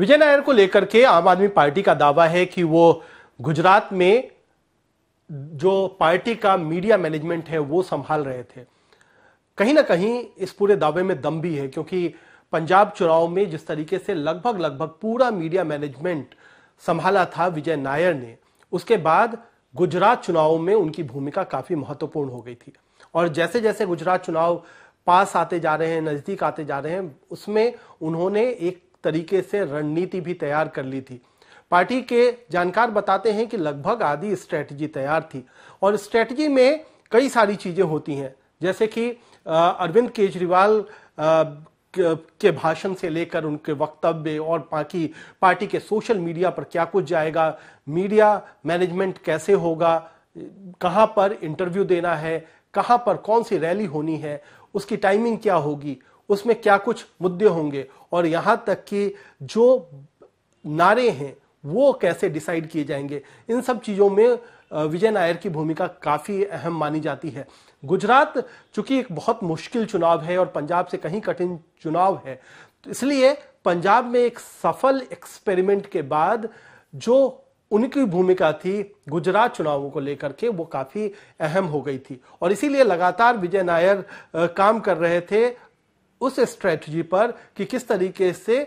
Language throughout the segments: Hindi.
विजय नायर को लेकर के आम आदमी पार्टी का दावा है कि वो गुजरात में जो पार्टी का मीडिया मैनेजमेंट है वो संभाल रहे थे कहीं ना कहीं इस पूरे दावे में दम भी है क्योंकि पंजाब चुनाव में जिस तरीके से लगभग लगभग पूरा मीडिया मैनेजमेंट संभाला था विजय नायर ने उसके बाद गुजरात चुनाव में उनकी भूमिका काफी महत्वपूर्ण हो गई थी और जैसे जैसे गुजरात चुनाव पास आते जा रहे हैं नजदीक आते जा रहे हैं उसमें उन्होंने एक तरीके से रणनीति भी तैयार कर ली थी पार्टी के जानकार बताते हैं कि लगभग आधी स्ट्रेटजी तैयार थी और स्ट्रेटजी में कई सारी चीज़ें होती हैं जैसे कि अरविंद केजरीवाल के भाषण से लेकर उनके वक्तव्य और बाकी पार्टी के सोशल मीडिया पर क्या कुछ जाएगा मीडिया मैनेजमेंट कैसे होगा कहाँ पर इंटरव्यू देना है कहाँ पर कौन सी रैली होनी है उसकी टाइमिंग क्या होगी उसमें क्या कुछ मुद्दे होंगे और यहाँ तक कि जो नारे हैं वो कैसे डिसाइड किए जाएंगे इन सब चीज़ों में विजय नायर की भूमिका काफ़ी अहम मानी जाती है गुजरात चूंकि एक बहुत मुश्किल चुनाव है और पंजाब से कहीं कठिन चुनाव है तो इसलिए पंजाब में एक सफल एक्सपेरिमेंट के बाद जो उनकी भूमिका थी गुजरात चुनावों को लेकर के वो काफ़ी अहम हो गई थी और इसीलिए लगातार विजय नायर काम कर रहे थे उस स्ट्रेटजी पर कि किस तरीके से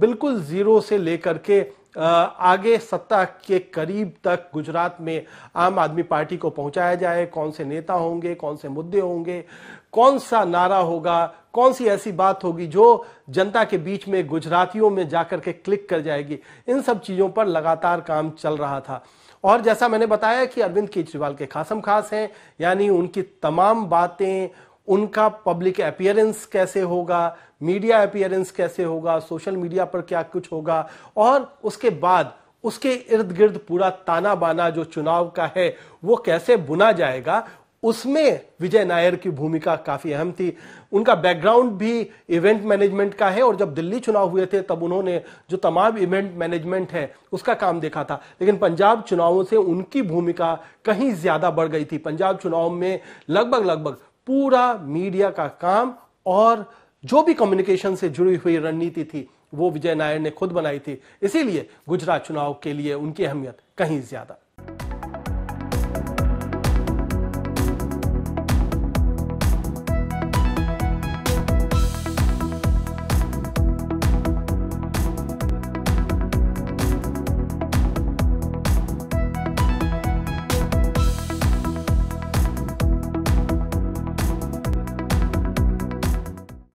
बिल्कुल जीरो से लेकर के आगे सत्ता के करीब तक गुजरात में आम आदमी पार्टी को पहुंचाया जाए कौन से नेता होंगे कौन से मुद्दे होंगे कौन सा नारा होगा कौन सी ऐसी बात होगी जो जनता के बीच में गुजरातियों में जाकर के क्लिक कर जाएगी इन सब चीज़ों पर लगातार काम चल रहा था और जैसा मैंने बताया कि अरविंद केजरीवाल के खासम खास हैं यानी उनकी तमाम बातें उनका पब्लिक अपियरेंस कैसे होगा मीडिया अपियरेंस कैसे होगा सोशल मीडिया पर क्या कुछ होगा और उसके बाद उसके इर्द गिर्द पूरा ताना बाना जो चुनाव का है वो कैसे बुना जाएगा उसमें विजय नायर की भूमिका काफी अहम थी उनका बैकग्राउंड भी इवेंट मैनेजमेंट का है और जब दिल्ली चुनाव हुए थे तब उन्होंने जो तमाम इवेंट मैनेजमेंट है उसका काम देखा था लेकिन पंजाब चुनावों से उनकी भूमिका कहीं ज्यादा बढ़ गई थी पंजाब चुनाव में लगभग लगभग पूरा मीडिया का काम और जो भी कम्युनिकेशन से जुड़ी हुई रणनीति थी वो विजय नायर ने खुद बनाई थी इसीलिए गुजरात चुनाव के लिए उनकी अहमियत कहीं ज्यादा